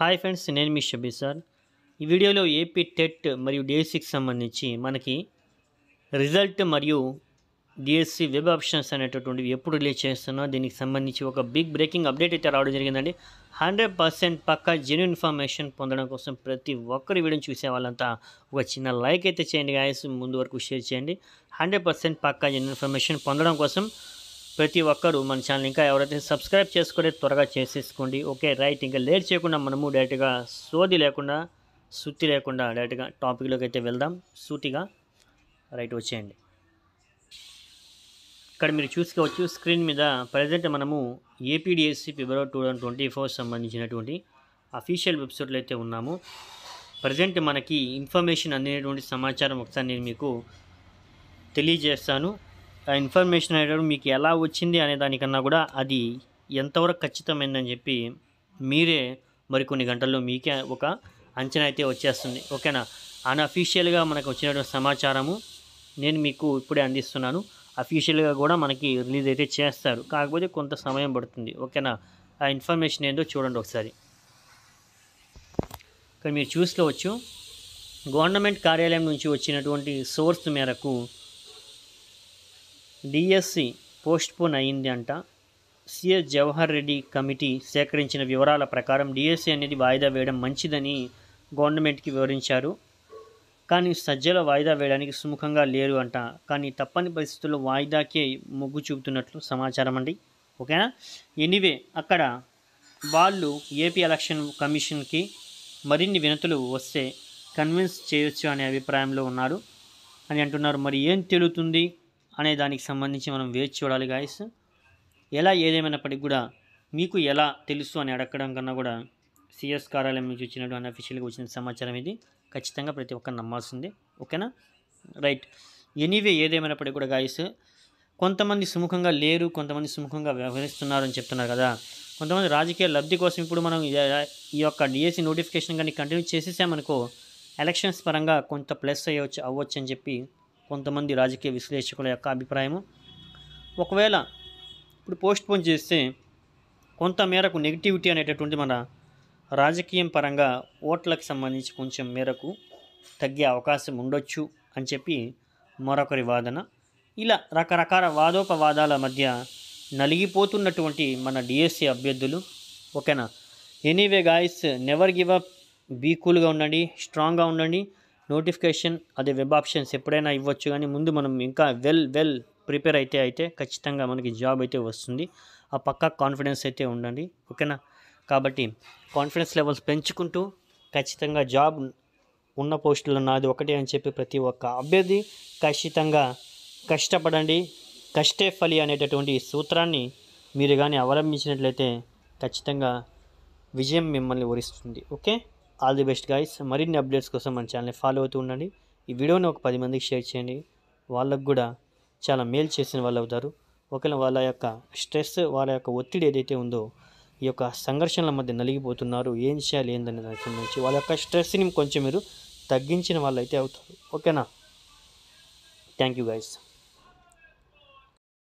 hi friends నేను మీ షబీ sir ఈ వీడియోలో ఏపీ టెట్ e మరియు డిఎస్సికి సంబంధించి మనకి రిజల్ట్ మరియు డిఎస్సి వెబ్ ఆప్షన్స్ అనేటటువంటివి ఎప్పుడు రిలీజ్ చేస్తున్నా దీనికి సంబంధించి ఒక బిగ్ బ్రేకింగ్ అప్డేట్ అయితే రావడం జరిగిందండి హండ్రెడ్ పర్సెంట్ పక్క జెన్యున్ ఇన్ఫర్మేషన్ పొందడం కోసం ప్రతి ఒక్కరి వీడియో చూసే వాళ్ళంతా ఒక చిన్న లైక్ అయితే చేయండి గాయస్ ముందు వరకు షేర్ చేయండి హండ్రెడ్ పర్సెంట్ పక్క జెన్యున్ ఇన్ఫర్మేషన్ పొందడం కోసం ప్రతి ఒక్కరూ మన ఛానల్ ఇంకా ఎవరైతే సబ్స్క్రైబ్ చేసుకునే త్వరగా చేసేసుకోండి ఓకే రైట్ ఇంకా లేట్ చేయకుండా మనము డైరెక్ట్గా సోది లేకుండా సుత్తి లేకుండా డైరెక్ట్గా టాపిక్లోకి అయితే వెళ్దాం సూటిగా రైట్ వచ్చేయండి ఇక్కడ మీరు చూసుకోవచ్చు స్క్రీన్ మీద ప్రజెంట్ మనము AP DSC February two thousand twenty four సంబంధించినటువంటి అఫీషియల్ వెబ్సైట్లో అయితే ఉన్నాము ప్రజెంట్ మనకి ఇన్ఫర్మేషన్ అందినటువంటి సమాచారం ఒకసారి నేను మీకు తెలియజేస్తాను ఆ ఇన్ఫర్మేషన్ అనేటప్పుడు మీకు ఎలా వచ్చింది అనే దానికన్నా కూడా అది ఎంతవరకు ఖచ్చితమైందని చెప్పి మీరే మరికొన్ని గంటల్లో మీకే ఒక అంచనా అయితే వచ్చేస్తుంది ఓకేనా అనఫీషియల్గా మనకు వచ్చినటువంటి సమాచారము నేను మీకు ఇప్పుడే అందిస్తున్నాను అఫీషియల్గా కూడా మనకి రిలీజ్ అయితే చేస్తారు కాకపోతే కొంత సమయం పడుతుంది ఓకేనా ఆ ఇన్ఫర్మేషన్ ఏందో చూడండి ఒకసారి ఇక్కడ మీరు చూసుకోవచ్చు గవర్నమెంట్ కార్యాలయం నుంచి వచ్చినటువంటి సోర్స్ మేరకు డిఎస్సి పోస్ట్పోన్ అయింది అంట సిఎస్ జవహర్ రెడ్డి కమిటీ సేకరించిన వివరాల ప్రకారం డిఎస్సి అనేది వాయిదా వేయడం మంచిదని గవర్నమెంట్కి వివరించారు కానీ సజ్జల వాయిదా వేయడానికి సుముఖంగా లేరు అంట కానీ తప్పని పరిస్థితుల్లో వాయిదాకే మొగ్గు చూపుతున్నట్లు సమాచారం అండి ఓకేనా ఎనీవే అక్కడ వాళ్ళు ఏపీ ఎలక్షన్ కమిషన్కి మరిన్ని వినతులు వస్తే కన్విన్స్ చేయొచ్చు అనే అభిప్రాయంలో ఉన్నారు అని అంటున్నారు మరి ఏం తెలుతుంది అనే దానికి సంబంధించి మనం వేచి చూడాలి గాయస్ ఎలా ఏదేమైనప్పటికీ కూడా మీకు ఎలా తెలుసు అని అడగడం కన్నా కూడా సిఎస్ కార్యాలయం నుంచి వచ్చినట్టు అఫీషియల్గా వచ్చిన సమాచారం ఇది ఖచ్చితంగా ప్రతి ఒక్కరు నమ్మాల్సిందే ఓకేనా రైట్ ఎనీవే ఏదేమైనప్పటికీ కూడా గాయస్ కొంతమంది సుముఖంగా లేరు కొంతమంది సుముఖంగా వ్యవహరిస్తున్నారు అని చెప్తున్నారు కదా కొంతమంది రాజకీయ లబ్ధి కోసం ఇప్పుడు మనం ఈ యొక్క డిఎస్సి నోటిఫికేషన్ కానీ కంటిన్యూ చేసేసామనుకో ఎలక్షన్స్ పరంగా కొంత ప్లస్ అయ్యవచ్చు అవ్వచ్చు అని చెప్పి కొంతమంది రాజకీయ విశ్లేషకుల యొక్క అభిప్రాయము ఒకవేళ ఇప్పుడు పోస్ట్ పోన్ చేస్తే కొంత మేరకు నెగిటివిటీ అనేటటువంటి మన రాజకీయం పరంగా ఓట్లకు సంబంధించి కొంచెం మేరకు తగ్గే అవకాశం ఉండొచ్చు అని చెప్పి మరొకరి వాదన ఇలా రకరకాల వాదోపవాదాల మధ్య నలిగిపోతున్నటువంటి మన డిఎస్సి అభ్యర్థులు ఓకేనా anyway guys never give up be కూల్గా ఉండండి స్ట్రాంగ్గా ఉండండి నోటిఫికేషన్ అదే వెబ్ ఆప్షన్స్ ఎప్పుడైనా ఇవ్వచ్చు కానీ ముందు మనం ఇంకా వెల్ వెల్ ప్రిపేర్ అయితే అయితే ఖచ్చితంగా మనకి జాబ్ అయితే వస్తుంది ఆ పక్కా కాన్ఫిడెన్స్ అయితే ఉండండి ఓకేనా కాబట్టి కాన్ఫిడెన్స్ లెవెల్స్ పెంచుకుంటూ ఖచ్చితంగా జాబ్ ఉన్న పోస్టులు నాది ఒకటే అని చెప్పి ప్రతి ఒక్క అభ్యర్థి ఖచ్చితంగా కష్టపడండి కష్టే ఫలి అనేటటువంటి సూత్రాన్ని మీరు కానీ అవలంబించినట్లయితే ఖచ్చితంగా విజయం మిమ్మల్ని వరిస్తుంది okay all the best guys మరిన్ని అప్డేట్స్ కోసం మన ఛానల్ని ఫాలో అవుతూ ఉండండి ఈ వీడియోని ఒక పది మందికి షేర్ చేయండి వాళ్ళకు కూడా చాలా మేలు చేసిన వాళ్ళు అవుతారు ఒకవేళ వాళ్ళ యొక్క స్ట్రెస్ వాళ్ళ యొక్క ఒత్తిడి ఏదైతే ఉందో ఈ యొక్క సంఘర్షణల మధ్య నలిగిపోతున్నారు ఏం చేయాలి ఏందనే దానికి సంబంధించి వాళ్ళ యొక్క స్ట్రెస్ని కొంచెం మీరు తగ్గించిన వాళ్ళు అయితే అవుతారు ఓకేనా థ్యాంక్ యూ గైస్